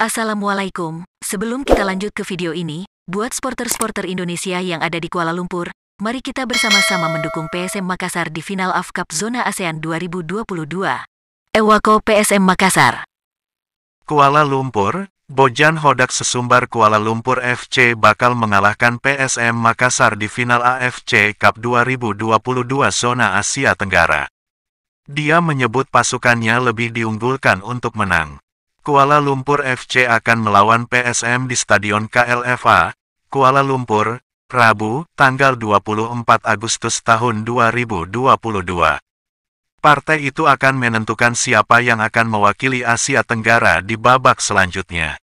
Assalamualaikum, sebelum kita lanjut ke video ini, buat sporter-sporter Indonesia yang ada di Kuala Lumpur, mari kita bersama-sama mendukung PSM Makassar di final AFCAP Zona ASEAN 2022. Ewako PSM Makassar Kuala Lumpur, Bojan Hodak Sesumbar Kuala Lumpur FC bakal mengalahkan PSM Makassar di final AFC Cup 2022 zona Asia Tenggara. Dia menyebut pasukannya lebih diunggulkan untuk menang. Kuala Lumpur FC akan melawan PSM di Stadion KLFA, Kuala Lumpur, Rabu, tanggal 24 Agustus tahun 2022. Partai itu akan menentukan siapa yang akan mewakili Asia Tenggara di babak selanjutnya.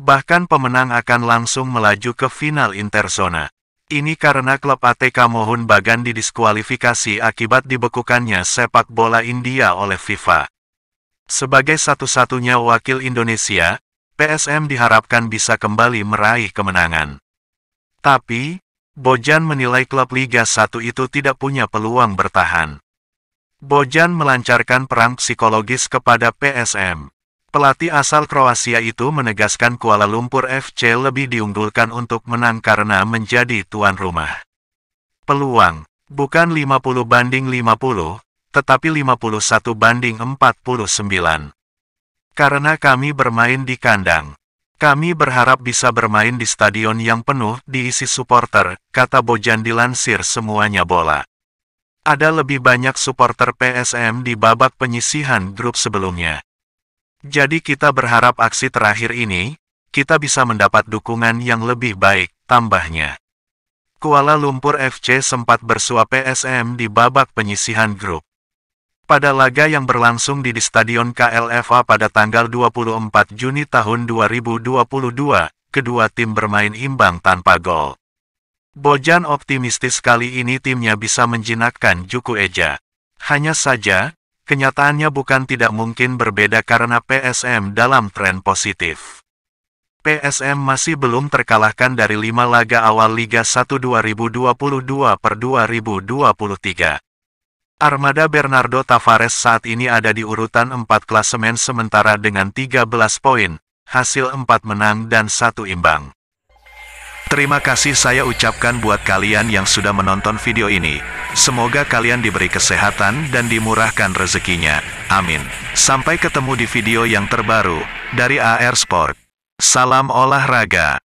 Bahkan pemenang akan langsung melaju ke final interzona. Ini karena klub ATK Mohun Bagan didiskualifikasi akibat dibekukannya sepak bola India oleh FIFA. Sebagai satu-satunya wakil Indonesia, PSM diharapkan bisa kembali meraih kemenangan. Tapi, Bojan menilai klub Liga 1 itu tidak punya peluang bertahan. Bojan melancarkan perang psikologis kepada PSM. Pelatih asal Kroasia itu menegaskan Kuala Lumpur FC lebih diunggulkan untuk menang karena menjadi tuan rumah. Peluang, bukan 50 banding 50, tetapi 51 banding 49. Karena kami bermain di kandang. Kami berharap bisa bermain di stadion yang penuh diisi supporter, kata Bojan dilansir semuanya bola. Ada lebih banyak supporter PSM di babak penyisihan grup sebelumnya. Jadi kita berharap aksi terakhir ini, kita bisa mendapat dukungan yang lebih baik, tambahnya. Kuala Lumpur FC sempat bersua PSM di babak penyisihan grup pada laga yang berlangsung di di Stadion KLFA pada tanggal 24 Juni tahun 2022, kedua tim bermain imbang tanpa gol. Bojan optimistis kali ini timnya bisa menjinakkan Juku Eja. Hanya saja, kenyataannya bukan tidak mungkin berbeda karena PSM dalam tren positif. PSM masih belum terkalahkan dari lima laga awal Liga 1 2022 per 2023. Armada Bernardo Tavares saat ini ada di urutan 4 klasemen sementara dengan 13 poin, hasil 4 menang dan 1 imbang. Terima kasih saya ucapkan buat kalian yang sudah menonton video ini. Semoga kalian diberi kesehatan dan dimurahkan rezekinya. Amin. Sampai ketemu di video yang terbaru dari AR Sport. Salam olahraga.